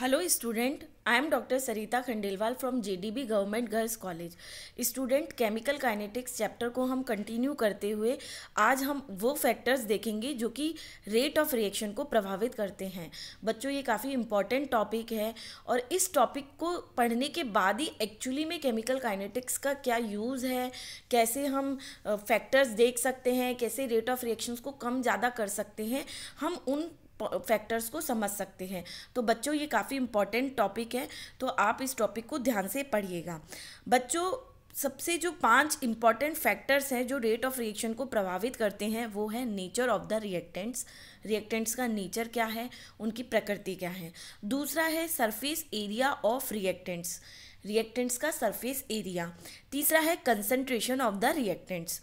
hello student I am doctor Sarita Khandelwal from JDB government girls college student chemical kinetics chapter को हम continue करते हुए आज हम वो फैक्टर्स देखेंगे जो कि रेट ऑफ रिएक्शन को प्रभावित करते हैं बच्चों ये काफ़ी इम्पॉर्टेंट टॉपिक है और इस टॉपिक को पढ़ने के बाद ही एक्चुअली में केमिकल काइनेटिक्स का क्या यूज़ है कैसे हम फैक्टर्स देख सकते हैं कैसे रेट ऑफ रिएक्शंस को कम ज़्यादा कर सकते हैं हम उन फैक्टर्स को समझ सकते हैं तो बच्चों ये काफ़ी इम्पॉर्टेंट टॉपिक है तो आप इस टॉपिक को ध्यान से पढ़िएगा बच्चों सबसे जो पांच इम्पॉर्टेंट फैक्टर्स हैं जो रेट ऑफ रिएक्शन को प्रभावित करते हैं वो है nature of the reactants reactants का नेचर क्या है उनकी प्रकृति क्या है दूसरा है surface area of reactants reactants का सरफेस एरिया तीसरा है कंसंट्रेशन ऑफ द रिएक्टेंट्स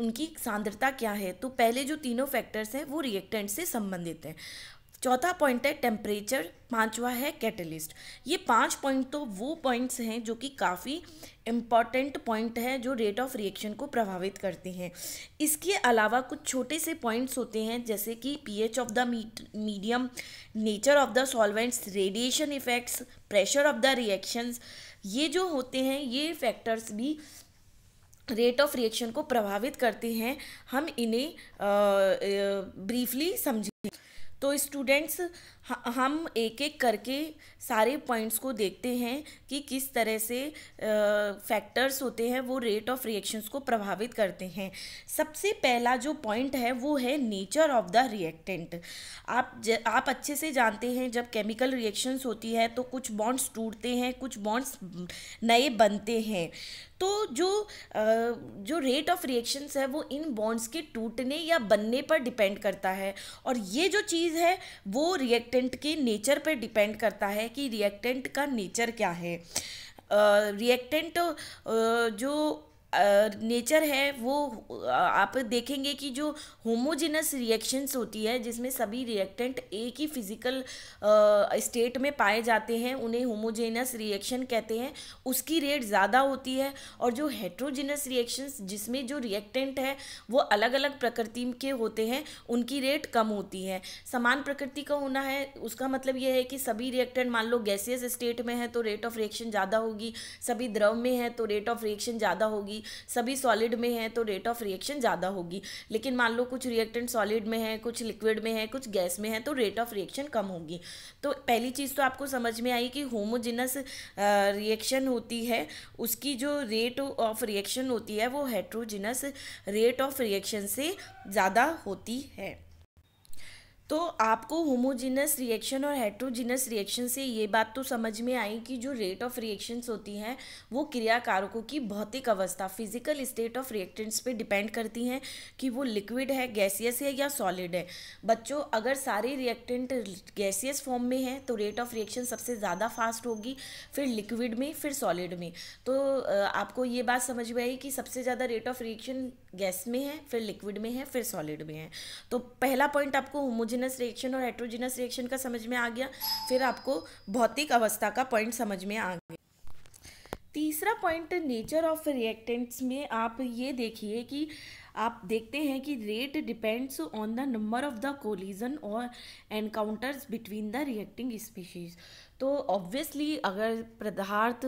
उनकी सांद्रता क्या है तो पहले जो तीनों फैक्टर्स हैं वो रिएक्टेंट से संबंधित हैं चौथा पॉइंट है टेम्परेचर पांचवा है कैटलिस्ट ये पांच पॉइंट तो वो पॉइंट्स हैं जो कि काफ़ी इम्पॉर्टेंट पॉइंट है जो रेट ऑफ रिएक्शन को प्रभावित करते हैं इसके अलावा कुछ छोटे से पॉइंट्स होते हैं जैसे कि pH of the medium nature of the solvents radiation effects pressure of the reactions ये जो होते हैं ये फैक्टर्स भी रेट ऑफ रिएक्शन को प्रभावित करते हैं हम इन्हें ब्रीफली समझें तो स्टूडेंट्स हम एक एक करके सारे पॉइंट्स को देखते हैं कि किस तरह से फैक्टर्स होते हैं वो रेट ऑफ रिएक्शंस को प्रभावित करते हैं सबसे पहला जो पॉइंट है वो है नेचर ऑफ द रिएक्टेंट आप ज, आप अच्छे से जानते हैं जब केमिकल रिएक्शंस होती है तो कुछ बॉन्ड्स टूटते हैं कुछ बॉन्ड्स नए बनते हैं तो जो जो रेट ऑफ रिएक्शंस है वो इन बॉन्ड्स के टूटने या बनने पर डिपेंड करता है और ये जो चीज़ चीज़ है वो रिएक्टेंट के नेचर पर डिपेंड करता है कि रिएक्टेंट का नेचर क्या है रिएक्टेंट uh, uh, जो नेचर है वो आप देखेंगे कि जो होमोजिनस रिएक्शंस होती है जिसमें सभी रिएक्टेंट एक ही फिजिकल स्टेट में पाए जाते हैं उन्हें होमोजेनस रिएक्शन कहते हैं उसकी रेट ज़्यादा होती है और जो हेट्रोजेनस रिएक्शंस जिसमें जो रिएक्टेंट है वो अलग अलग प्रकृति के होते हैं उनकी रेट कम होती है समान प्रकृति का होना है उसका मतलब यह है कि सभी रिएक्टेंट मान लो गैसियस स्टेट में है तो रेट ऑफ रिएक्शन ज़्यादा होगी सभी द्रव में है तो रेट ऑफ रिएक्शन ज़्यादा होगी होगी सभी सॉलिड में है तो रेट ऑफ रिएक्शन ज़्यादा होगी लेकिन मान लो कुछ रिएक्टेंट सॉलिड में है कुछ लिक्विड में है कुछ गैस में है तो रेट ऑफ रिएक्शन कम होगी तो पहली चीज़ तो आपको समझ में आई कि होमोजिनस रिएक्शन होती है उसकी जो रेट ऑफ रिएक्शन होती है वो हेट्रोजिनस रेट ऑफ रिएक्शन से ज़्यादा होती है तो आपको होमोजिनस रिएक्शन और हेट्रोजिनस रिएक्शन से ये बात तो समझ में आई कि जो रेट ऑफ रिएक्शंस होती हैं वो क्रियाकारकों की भौतिक अवस्था फिजिकल स्टेट ऑफ रिएक्टेंट्स पे डिपेंड करती हैं कि वो लिक्विड है गैसियस है या सॉलिड है बच्चों अगर सारे रिएक्टेंट गैसियस फॉर्म में हैं तो रेट ऑफ रिएक्शन सबसे ज़्यादा फास्ट होगी फिर लिक्विड में फिर सॉलिड में तो आपको ये बात समझ में आई कि सबसे ज़्यादा रेट ऑफ रिएक्शन गैस में है फिर लिक्विड में है फिर सॉलिड में है तो पहला पॉइंट आपको होमोजेनस रिएक्शन और हेट्रोजेनस रिएक्शन का समझ में आ गया फिर आपको भौतिक अवस्था का पॉइंट समझ में आ गया तीसरा पॉइंट नेचर ऑफ रिएक्टेंट्स में आप ये देखिए कि आप देखते हैं कि rate depends on the number of the collision और encounters between the reacting species तो ऑब्वियसली अगर पदार्थ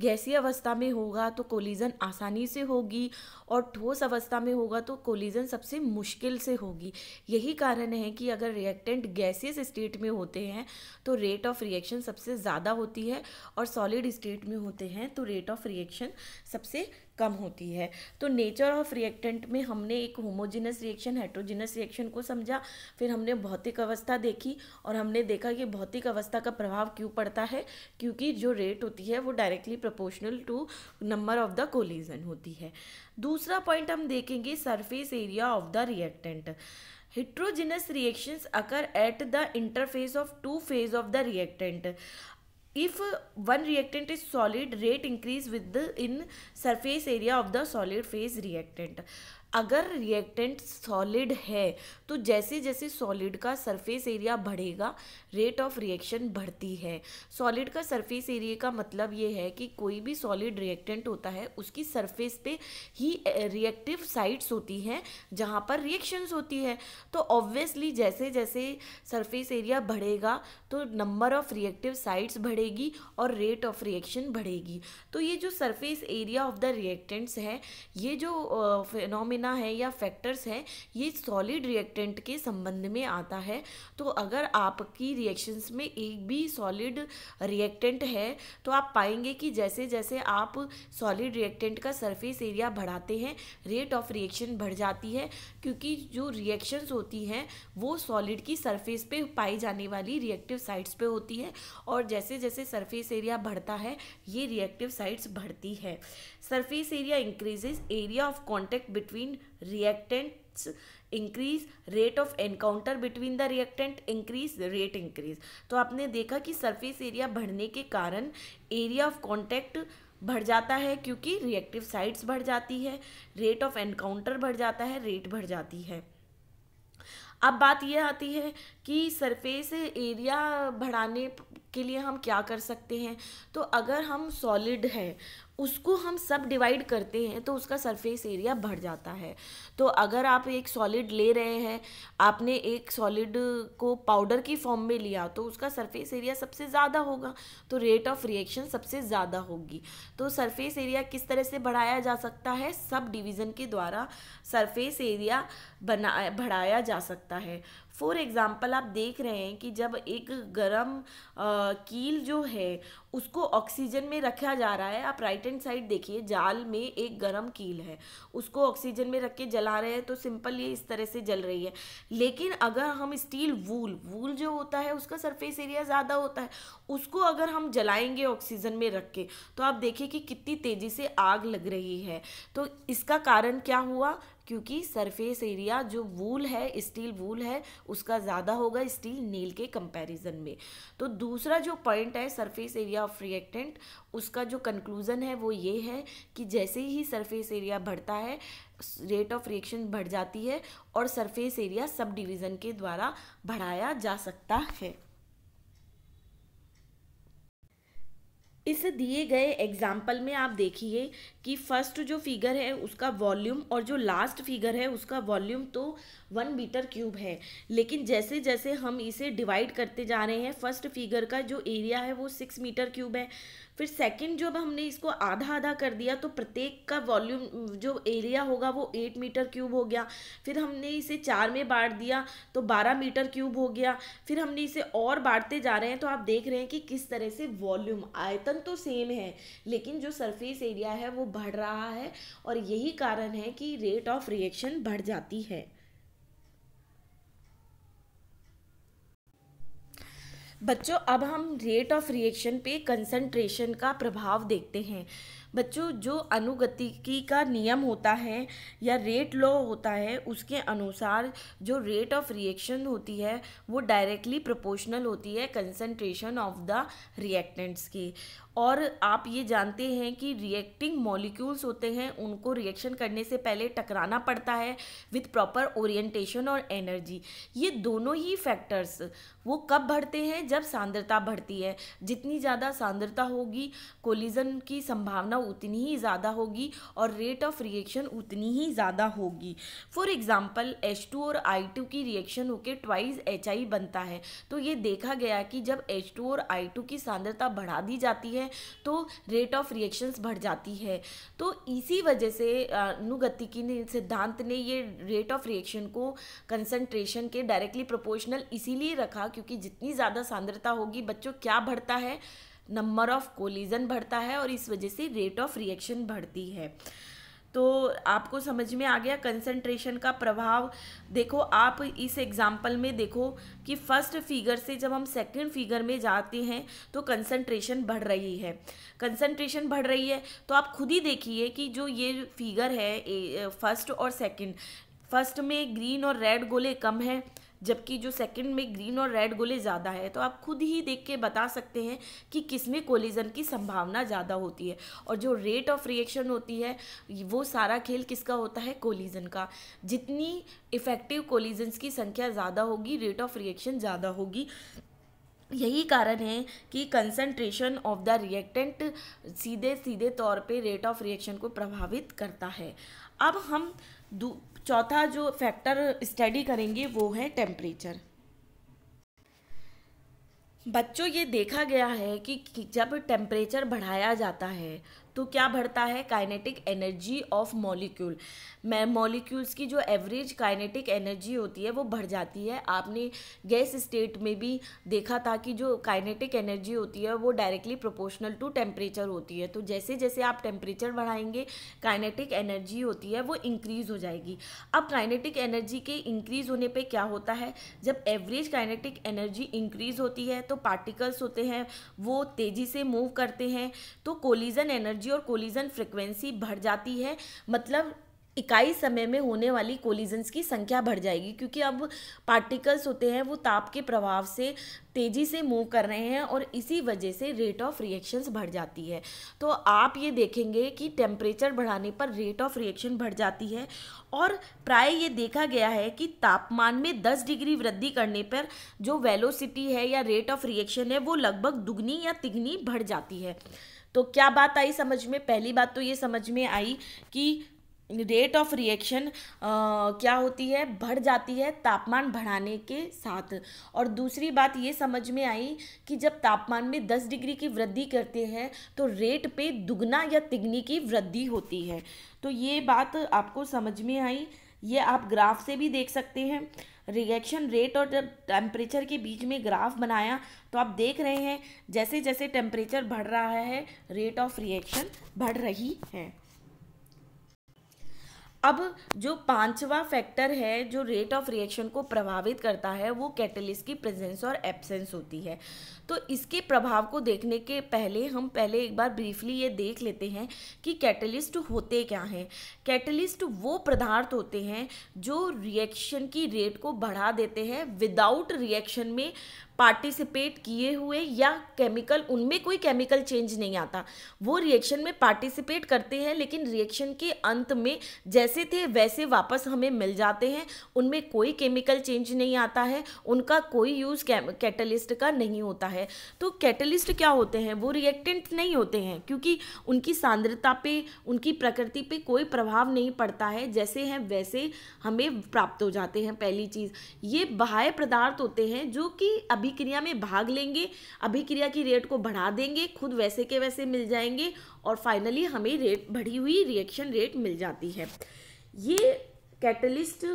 गैसीय अवस्था में होगा तो कोलिजन आसानी से होगी और ठोस अवस्था में होगा तो कोलिजन सबसे मुश्किल से होगी यही कारण है कि अगर रिएक्टेंट गैसियस स्टेट में होते हैं तो रेट ऑफ रिएक्शन सबसे ज़्यादा होती है और सॉलिड स्टेट में होते हैं तो रेट ऑफ रिएक्शन सबसे कम होती है तो नेचर ऑफ रिएक्टेंट में हमने एक होमोजिनस रिएक्शन हाइड्रोजिनस रिएक्शन को समझा फिर हमने भौतिक अवस्था देखी और हमने देखा कि भौतिक अवस्था का प्रभाव क्यों पड़ता है क्योंकि जो रेट होती है वो directly proportional to number of the collision होती है दूसरा पॉइंट हम देखेंगे surface area of the reactant heterogeneous reactions occur at the interface of two phase of the reactant if one reactant is solid rate increase with the in surface area of the solid phase reactant अगर reactant solid है तो जैसे जैसे solid का surface area बढ़ेगा rate of reaction बढ़ती है solid का सरफेस एरिया का मतलब ये है कि कोई भी सॉलिड रिएक्टेंट होता है उसकी सरफेस पे ही रिएक्टिव साइट्स होती हैं जहाँ पर रिएक्शंस होती है तो ऑब्वियसली जैसे जैसे सरफेस एरिया बढ़ेगा तो नंबर ऑफ रिएक्टिव साइट्स बढ़ेगी और रेट ऑफ रिएक्शन बढ़ेगी तो ये जो surface area of the reactants है ये जो फिनोमिना कहना है या फैक्टर्स हैं ये सॉलिड रिएक्टेंट के संबंध में आता है तो अगर आपकी रिएक्शंस में एक भी सॉलिड रिएक्टेंट है तो आप पाएंगे कि जैसे जैसे आप सॉलिड रिएक्टेंट का सरफेस एरिया बढ़ाते हैं रेट ऑफ रिएक्शन बढ़ जाती है क्योंकि जो रिएक्शंस होती हैं वो सॉलिड की सरफेस पे पाई जाने वाली रिएक्टिव साइट्स पे होती है और जैसे जैसे सरफेस एरिया बढ़ता है ये रिएक्टिव साइट्स बढ़ती है surface area increases area of contact between named reactants increase rate of encounter between the reactant increase rate increase तो आपने देखा कि सरफेस एरिया बढ़ने के कारण एरिया ऑफ कॉन्टैक्ट बढ़ जाता है क्योंकि रिएक्टिव साइट्स बढ़ जाती है रेट ऑफ एनकाउंटर बढ़ जाता है रेट बढ़ जाती है अब बात यह आती है कि सरफेस एरिया बढ़ाने के लिए हम क्या कर सकते हैं तो अगर हम सॉलिड हैं उसको हम सब डिवाइड करते हैं तो उसका सरफेस एरिया बढ़ जाता है तो अगर आप एक सॉलिड ले रहे हैं आपने एक सॉलिड को पाउडर की फॉर्म में लिया तो उसका सरफेस एरिया सबसे ज़्यादा होगा तो रेट ऑफ रिएक्शन सबसे ज़्यादा होगी तो सरफेस एरिया किस तरह से बढ़ाया जा सकता है सब डिवीज़न के द्वारा सरफेस एरिया बना बढ़ाया जा सकता है फॉर एग्ज़ाम्पल आप देख रहे हैं कि जब एक गरम कील जो है उसको ऑक्सीजन में रखा जा रहा है आप राइट हैंड साइड देखिए जाल में एक गरम कील है उसको ऑक्सीजन में रख के जला रहे हैं तो सिंपल ये इस तरह से जल रही है लेकिन अगर हम स्टील वूल वूल जो होता है उसका सरफेस एरिया ज़्यादा होता है उसको अगर हम जलाएंगे ऑक्सीजन में रख के तो आप देखिए कि कितनी तेज़ी से आग लग रही है तो इसका कारण क्या हुआ क्योंकि सरफेस एरिया जो वूल है स्टील वूल है उसका ज़्यादा होगा स्टील नील के कंपैरिजन में तो दूसरा जो पॉइंट है सरफेस एरिया ऑफ रिएक्टेंट उसका जो कंक्लूज़न है वो ये है कि जैसे ही सरफेस एरिया बढ़ता है रेट ऑफ रिएक्शन बढ़ जाती है और सरफेस एरिया सब डिवीज़न के द्वारा बढ़ाया जा सकता है इस दिए गए एग्जाम्पल में आप देखिए कि फर्स्ट जो फिगर है उसका वॉल्यूम और जो लास्ट फिगर है उसका वॉल्यूम तो वन मीटर क्यूब है लेकिन जैसे जैसे हम इसे डिवाइड करते जा रहे हैं फर्स्ट फिगर का जो एरिया है वो सिक्स मीटर क्यूब है फिर सेकंड जब हमने इसको आधा आधा कर दिया तो प्रत्येक का वॉल्यूम जो एरिया होगा वो एट मीटर क्यूब हो गया फिर हमने इसे चार में बांट दिया तो बारह मीटर क्यूब हो गया फिर हमने इसे और बांटते जा रहे हैं तो आप देख रहे हैं कि किस तरह से वॉल्यूम आयतन तो सेम है लेकिन जो सरफेस एरिया है वो बढ़ रहा है और यही कारण है कि रेट ऑफ रिएक्शन बढ़ जाती है बच्चों अब हम रेट ऑफ रिएक्शन पे कंसंट्रेशन का प्रभाव देखते हैं बच्चों जो अनुगतिकी का नियम होता है या रेट लॉ होता है उसके अनुसार जो रेट ऑफ रिएक्शन होती है वो डायरेक्टली प्रोपोर्शनल होती है कंसंट्रेशन ऑफ द रिएक्टेंट्स की और आप ये जानते हैं कि रिएक्टिंग मॉलिक्यूल्स होते हैं उनको रिएक्शन करने से पहले टकराना पड़ता है विथ प्रॉपर ओरिएंटेशन और एनर्जी ये दोनों ही फैक्टर्स वो कब बढ़ते हैं जब सांद्रता बढ़ती है जितनी ज़्यादा सांद्रता होगी कोलिजन की संभावना उतनी ही ज़्यादा होगी और रेट ऑफ रिएक्शन उतनी ही ज़्यादा होगी फॉर एग्ज़ाम्पल एच टू और आई टू की रिएक्शन होकर ट्वाइस एच आई बनता है तो ये देखा गया कि जब एच टू और आई टू की सांद्रता बढ़ा दी जाती है तो रेट ऑफ रिएक्शंस बढ़ जाती है तो इसी वजह से अनुगतिकी ने सिद्धांत ने ये रेट ऑफ रिएक्शन को कंसनट्रेशन के डायरेक्टली प्रोपोर्शनल इसीलिए रखा क्योंकि जितनी ज़्यादा सांद्रता होगी बच्चों क्या बढ़ता है नंबर ऑफ कोलिजन बढ़ता है और इस वजह से रेट ऑफ रिएक्शन बढ़ती है तो आपको समझ में आ गया कंसंट्रेशन का प्रभाव देखो आप इस एग्जाम्पल में देखो कि फर्स्ट फिगर से जब हम सेकंड फिगर में जाते हैं तो कंसंट्रेशन बढ़ रही है कंसंट्रेशन बढ़ रही है तो आप खुद ही देखिए कि जो ये फिगर है फर्स्ट और सेकंड फर्स्ट में ग्रीन और रेड गोले कम हैं जबकि जो सेकंड में ग्रीन और रेड गोले ज़्यादा है तो आप खुद ही देख के बता सकते हैं कि किस में कोलिजन की संभावना ज़्यादा होती है और जो रेट ऑफ रिएक्शन होती है वो सारा खेल किसका होता है कोलिजन का जितनी इफ़ेक्टिव कोलिजन्स की संख्या ज़्यादा होगी रेट ऑफ रिएक्शन ज़्यादा होगी यही कारण है कि कंसंट्रेशन ऑफ द रिएक्टेंट सीधे सीधे तौर पे रेट ऑफ रिएक्शन को प्रभावित करता है अब हम चौथा जो फैक्टर स्टडी करेंगे वो है टेम्परेचर बच्चों ये देखा गया है कि जब टेम्परेचर बढ़ाया जाता है तो क्या बढ़ता है काइनेटिक एनर्जी ऑफ मॉलिक्यूल मैं मॉलिक्यूल्स की जो एवरेज काइनेटिक एनर्जी होती है वो बढ़ जाती है आपने गैस स्टेट में भी देखा था कि जो काइनेटिक एनर्जी होती है वो डायरेक्टली प्रोपोर्शनल टू टेम्परेचर होती है तो जैसे जैसे आप टेम्परेचर बढ़ाएंगे काइनेटिक एनर्जी होती है वो इंक्रीज़ हो जाएगी अब काइनेटिक एनर्जी के इंक्रीज़ होने पर क्या होता है जब एवरेज काइनेटिक एनर्जी इंक्रीज़ होती है तो तो पार्टिकल्स होते हैं वो तेज़ी से मूव करते हैं तो कोलिजन एनर्जी और कोलिजन फ्रिक्वेंसी बढ़ जाती है मतलब इकाई समय में होने वाली कोलिजन्स की संख्या बढ़ जाएगी क्योंकि अब पार्टिकल्स होते हैं वो ताप के प्रभाव से तेज़ी से मूव कर रहे हैं और इसी वजह से रेट ऑफ रिएक्शंस बढ़ जाती है तो आप ये देखेंगे कि टेम्परेचर बढ़ाने पर रेट ऑफ रिएक्शन बढ़ जाती है और प्राय ये देखा गया है कि तापमान में 10 डिग्री वृद्धि करने पर जो वेलोसिटी है या रेट ऑफ रिएक्शन है वो लगभग दुगनी या तिगनी बढ़ जाती है तो क्या बात आई समझ में पहली बात तो ये समझ में आई कि रेट ऑफ रिएक्शन क्या होती है बढ़ जाती है तापमान बढ़ाने के साथ और दूसरी बात ये समझ में आई कि जब तापमान में 10 डिग्री की वृद्धि करते हैं तो रेट पे दुगना या तिगनी की वृद्धि होती है तो ये बात आपको समझ में आई ये आप ग्राफ से भी देख सकते हैं रिएक्शन रेट और जब टेम्परेचर के बीच में ग्राफ बनाया तो आप देख रहे हैं जैसे जैसे टेम्परेचर बढ़ रहा है रेट ऑफ रिएक्शन बढ़ रही है अब जो पांचवा फैक्टर है जो रेट ऑफ रिएक्शन को प्रभावित करता है वो कैटलिस्ट की प्रेजेंस और एब्सेंस होती है तो इसके प्रभाव को देखने के पहले हम पहले एक बार ब्रीफली ये देख लेते हैं कि कैटलिस्ट होते क्या हैं कैटलिस्ट वो पदार्थ होते हैं जो रिएक्शन की रेट को बढ़ा देते हैं विदाउट रिएक्शन में पार्टिसिपेट किए हुए या केमिकल उनमें कोई केमिकल चेंज नहीं आता वो रिएक्शन में पार्टिसिपेट करते हैं लेकिन रिएक्शन के अंत में जैसे थे वैसे वापस हमें मिल जाते हैं उनमें कोई केमिकल चेंज नहीं आता है उनका कोई यूज़ कैटलिस्ट का नहीं होता है तो कैटलिस्ट क्या होते हैं वो रिएक्टेंट नहीं होते हैं क्योंकि उनकी सांद्रता पे उनकी प्रकृति पे कोई प्रभाव नहीं पड़ता है जैसे हैं वैसे हमें प्राप्त हो जाते हैं पहली चीज़ ये बाह्य पदार्थ होते हैं जो कि अब अभिक्रिया में भाग लेंगे अभिक्रिया की रेट को बढ़ा देंगे खुद वैसे के वैसे मिल जाएंगे और फाइनली हमें रेट बढ़ी हुई रिएक्शन रेट मिल जाती है ये कैटलिस्ट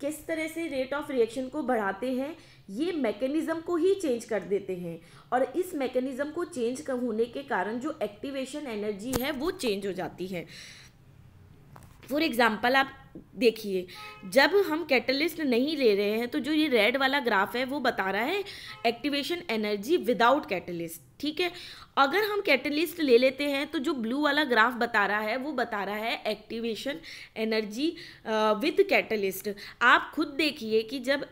किस तरह से रेट ऑफ रिएक्शन को बढ़ाते हैं ये मैकेनिज़्म को ही चेंज कर देते हैं और इस मैकेनिज़्म को चेंज कर होने के कारण जो एक्टिवेशन एनर्जी है वो चेंज हो जाती है फॉर एग्ज़ाम्पल आप देखिए जब हम कैटलिस्ट नहीं ले रहे हैं तो जो ये रेड वाला ग्राफ है वो बता रहा है एक्टिवेशन एनर्जी विदाउट कैटलिस्ट ठीक है अगर हम कैटलिस्ट ले लेते हैं तो जो ब्लू वाला ग्राफ बता रहा है वो बता रहा है एक्टिवेशन एनर्जी विद कैटलिस्ट आप खुद देखिए कि जब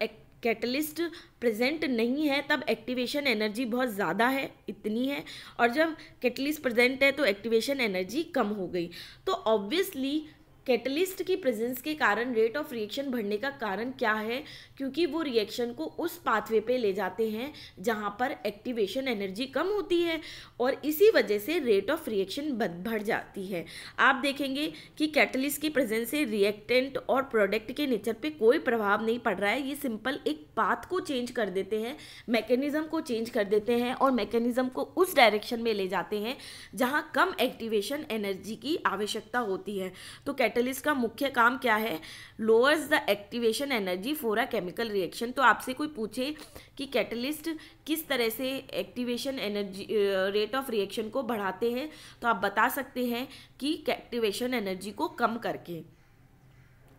कैटलिस्ट प्रेजेंट नहीं है तब एक्टिवेशन एनर्जी बहुत ज़्यादा है इतनी है और जब कैटलिस्ट प्रेजेंट है तो एक्टिवेशन एनर्जी कम हो गई तो ऑब्वियसली कैटलिस्ट की प्रेजेंस के कारण रेट ऑफ रिएक्शन बढ़ने का कारण क्या है क्योंकि वो रिएक्शन को उस पाथवे पे ले जाते हैं जहाँ पर एक्टिवेशन एनर्जी कम होती है और इसी वजह से रेट ऑफ रिएक्शन बढ़ जाती है आप देखेंगे कि कैटलिस्ट की प्रेजेंस से रिएक्टेंट और प्रोडक्ट के नेचर पे कोई प्रभाव नहीं पड़ रहा है ये सिंपल एक पाथ को चेंज कर देते हैं मैकेनिज्म को चेंज कर देते हैं और मैकेनिज्म को उस डायरेक्शन में ले जाते हैं जहाँ कम एक्टिवेशन एनर्जी की आवश्यकता होती है तो कैट कैटलिस्ट का मुख्य काम क्या है lowers the activation energy for a chemical reaction तो आपसे कोई पूछे कि कैटलिस्ट किस तरह से activation energy rate of reaction को बढ़ाते हैं तो आप बता सकते हैं कि एक्टिवेशन एनर्जी को कम करके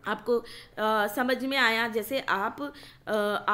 आपको आ, समझ में आया जैसे आप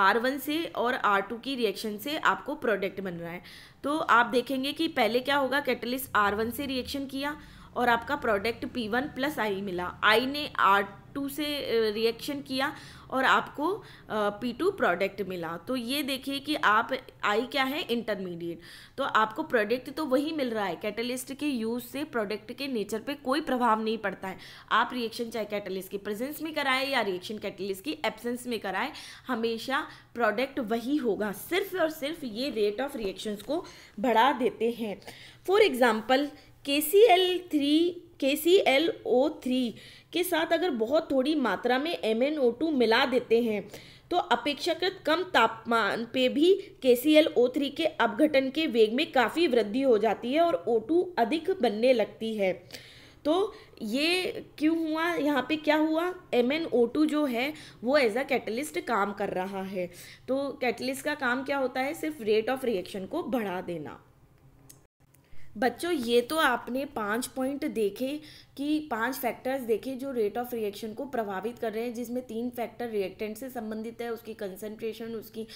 आर वन से और आर टू की रिएक्शन से आपको प्रोडक्ट बन रहा है तो आप देखेंगे कि पहले क्या होगा कैटलिस्ट आर वन से रिएक्शन किया और आपका product P one plus I मिला आई ने आर टू से रिएक्शन किया और आपको पी टू प्रोडक्ट मिला तो ये देखिए कि आप आई क्या है इंटरमीडिएट तो आपको प्रोडक्ट तो वही मिल रहा है कैटलिस्ट के यूज़ से प्रोडक्ट के नेचर पे कोई प्रभाव नहीं पड़ता है आप रिएक्शन चाहे कैटलिस्ट की प्रेजेंस में कराएं या रिएक्शन कैटलिस्ट की एब्सेंस में कराएं हमेशा प्रोडक्ट वही होगा सिर्फ और सिर्फ ये रेट ऑफ रिएक्शंस को बढ़ा देते हैं फॉर एग्ज़ाम्पल के सी एल थ्री के सी एल ओ थ्री के साथ अगर बहुत थोड़ी मात्रा में एम एन ओ टू मिला देते हैं तो अपेक्षाकृत कम तापमान पे भी के सी एल ओ थ्री के अपघटन के वेग में काफ़ी वृद्धि हो जाती है और ओ टू अधिक बनने लगती है तो ये क्यों हुआ यहाँ पे क्या हुआ एम एन ओ टू जो है वो एज अ कैटलिस्ट काम कर रहा है तो कैटलिस्ट का काम क्या होता है सिर्फ रेट ऑफ रिएक्शन को बढ़ा देना बच्चों ये तो आपने पांच पॉइंट देखे कि पांच फैक्टर्स देखे जो रेट ऑफ रिएक्शन को प्रभावित कर रहे हैं जिसमें तीन फैक्टर रिएक्टेंट से संबंधित है उसकी कंसंट्रेशन उसकी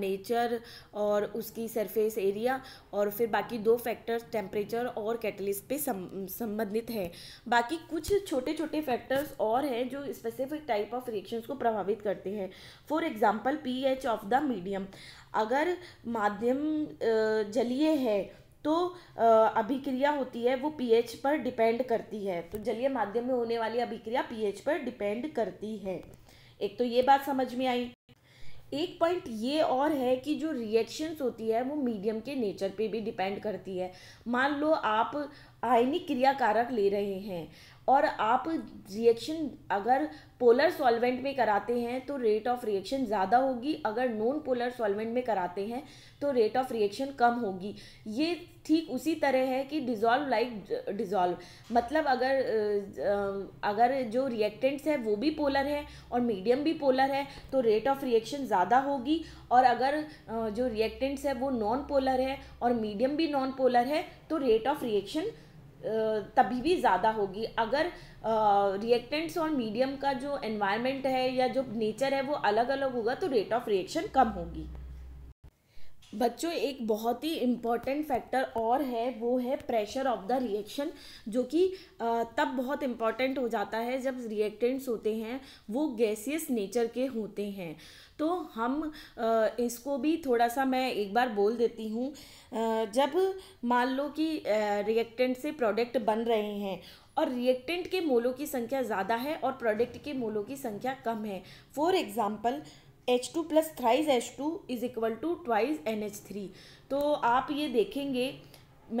नेचर और उसकी सरफेस एरिया और फिर बाकी दो फैक्टर्स टेम्परेचर और कैटलिस्ट पे संबंधित है बाकी कुछ छोटे छोटे फैक्टर्स और हैं जो स्पेसिफिक टाइप ऑफ रिएक्शंस को प्रभावित करते हैं for example P of the medium अगर माध्यम जलीय है तो अभिक्रिया होती है वो पीएच पर डिपेंड करती है तो जलीय माध्यम में होने वाली अभिक्रिया पीएच पर डिपेंड करती है एक तो ये बात समझ में आई एक पॉइंट ये और है कि जो रिएक्शंस होती है वो मीडियम के नेचर पे भी डिपेंड करती है मान लो आप आयनिक क्रिया कारक ले रहे हैं और आप रिएक्शन अगर पोलर सॉल्वेंट में कराते हैं तो रेट ऑफ रिएक्शन ज़्यादा होगी अगर नॉन पोलर सॉल्वेंट में कराते हैं तो रेट ऑफ रिएक्शन कम होगी ये ठीक उसी तरह है कि डिज़ोल्व लाइक डिज़ोल्व मतलब अगर अगर जो रिएक्टेंट्स है वो भी पोलर है और मीडियम भी पोलर है तो रेट ऑफ रिएक्शन ज़्यादा होगी और अगर जो रिएक्टेंट्स है वो नॉन पोलर है और मीडियम भी नॉन पोलर है तो रेट ऑफ रिएक्शन तभी भी ज़्यादा होगी अगर रिएक्टेंट्स और मीडियम का जो एनवायरनमेंट है या जो नेचर है वो अलग अलग होगा तो रेट ऑफ रिएक्शन कम होगी बच्चों एक बहुत ही इम्पॉर्टेंट फैक्टर और है वो है प्रेशर ऑफ द रिएक्शन जो कि तब बहुत इम्पॉर्टेंट हो जाता है जब रिएक्टेंट्स होते हैं वो गैसियस नेचर के होते हैं तो हम इसको भी थोड़ा सा मैं एक बार बोल देती हूँ जब मान लो कि रिएक्टेंट से प्रोडक्ट बन रहे हैं और रिएक्टेंट के मोलों की संख्या ज़्यादा है और प्रोडक्ट के मोलों की संख्या कम है for example H two plus thrice H two is equal to twice N H three तो आप ये देखेंगे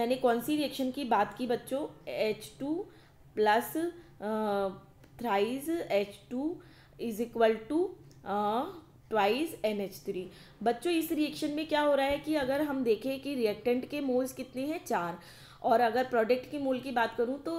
मैंने कौन सी रिएक्शन की बात की बच्चों H two plus thrice H two is equal to twice N H three बच्चों इस रिएक्शन में क्या हो रहा है कि अगर हम देखें कि रिएक्टेंट के मोल्स कितने हैं चार और अगर प्रोडक्ट के मोल की बात करूँ तो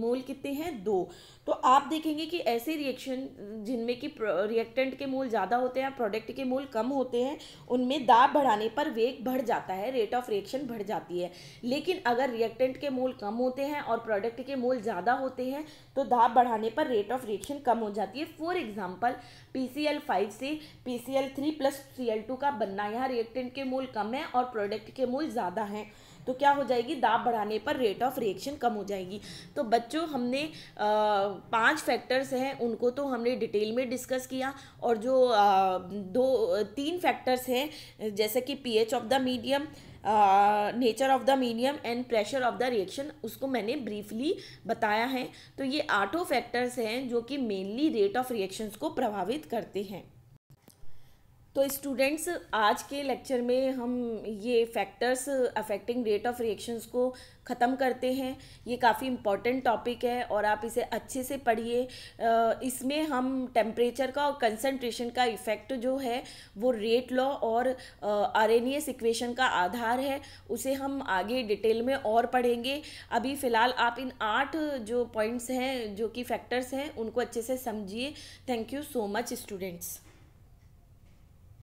मोल कितने हैं दो तो आप देखेंगे कि ऐसे रिएक्शन जिनमें कि रिएक्टेंट के मोल ज़्यादा होते हैं प्रोडक्ट के मोल कम होते हैं उनमें दाब बढ़ाने पर वेग बढ़ जाता है रेट ऑफ रिएक्शन बढ़ जाती है लेकिन अगर रिएक्टेंट के मोल कम होते हैं और प्रोडक्ट के मोल ज़्यादा होते हैं तो दाब बढ़ाने पर रेट ऑफ रिएक्शन कम हो जाती है for example P C L five से P C L three plus C L two का बनना यहाँ रिएक्टेंट के मोल कम है और प्रोडक्ट के मोल ज़्यादा हैं तो क्या हो जाएगी दाब बढ़ाने पर रेट ऑफ रिएक्शन कम हो जाएगी तो बच्चों हमने पांच फैक्टर्स हैं उनको तो हमने डिटेल में डिस्कस किया और जो आ, दो तीन फैक्टर्स हैं जैसे कि pH of the medium nature of the medium and pressure of the reaction उसको मैंने ब्रीफली बताया है तो ये आठों फैक्टर्स हैं जो कि मेनली रेट ऑफ रिएक्शंस को प्रभावित करते हैं तो स्टूडेंट्स आज के लेक्चर में हम ये factors affecting rate of reactions को ख़त्म करते हैं ये काफ़ी इम्पॉर्टेंट टॉपिक है और आप इसे अच्छे से पढ़िए इसमें हम टेम्परेचर का और कंसनट्रेशन का इफ़ेक्ट जो है वो रेट लॉ और आर इक्वेशन का आधार है उसे हम आगे डिटेल में और पढ़ेंगे अभी फ़िलहाल आप इन आठ जो पॉइंट्स हैं जो कि फैक्टर्स हैं उनको अच्छे से समझिए thank you so much students